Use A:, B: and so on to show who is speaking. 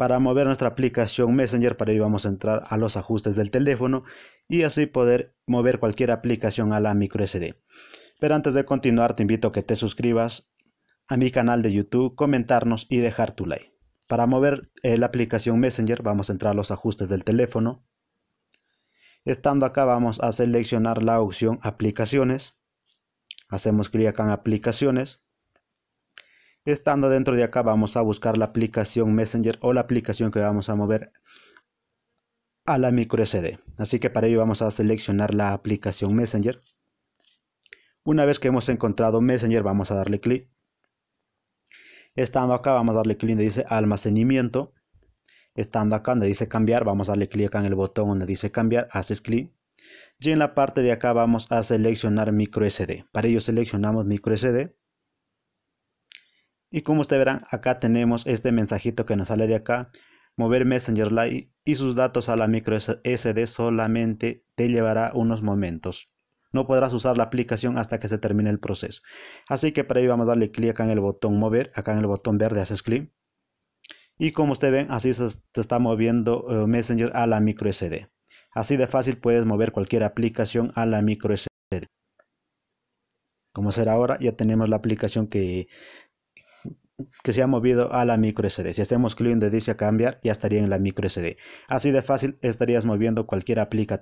A: Para mover nuestra aplicación Messenger, para ello vamos a entrar a los ajustes del teléfono y así poder mover cualquier aplicación a la micro SD. Pero antes de continuar, te invito a que te suscribas a mi canal de YouTube, comentarnos y dejar tu like. Para mover eh, la aplicación Messenger, vamos a entrar a los ajustes del teléfono. Estando acá, vamos a seleccionar la opción Aplicaciones. Hacemos clic acá en Aplicaciones. Estando dentro de acá vamos a buscar la aplicación Messenger o la aplicación que vamos a mover a la micro SD. Así que para ello vamos a seleccionar la aplicación Messenger. Una vez que hemos encontrado Messenger vamos a darle clic. Estando acá vamos a darle clic donde dice almacenamiento. Estando acá donde dice cambiar vamos a darle clic acá en el botón donde dice cambiar. Haces clic. Y en la parte de acá vamos a seleccionar micro SD. Para ello seleccionamos micro SD y como ustedes verán, acá tenemos este mensajito que nos sale de acá. Mover Messenger Live y sus datos a la micro SD solamente te llevará unos momentos. No podrás usar la aplicación hasta que se termine el proceso. Así que para ello vamos a darle clic acá en el botón mover. Acá en el botón verde haces clic. Y como ustedes ven, así se, está moviendo eh, Messenger a la micro SD. Así de fácil puedes mover cualquier aplicación a la micro SD. Como será ahora, ya tenemos la aplicación que que se ha movido a la micro SD. Si hacemos clic de dice cambiar, ya estaría en la micro SD. Así de fácil estarías moviendo cualquier aplicativo.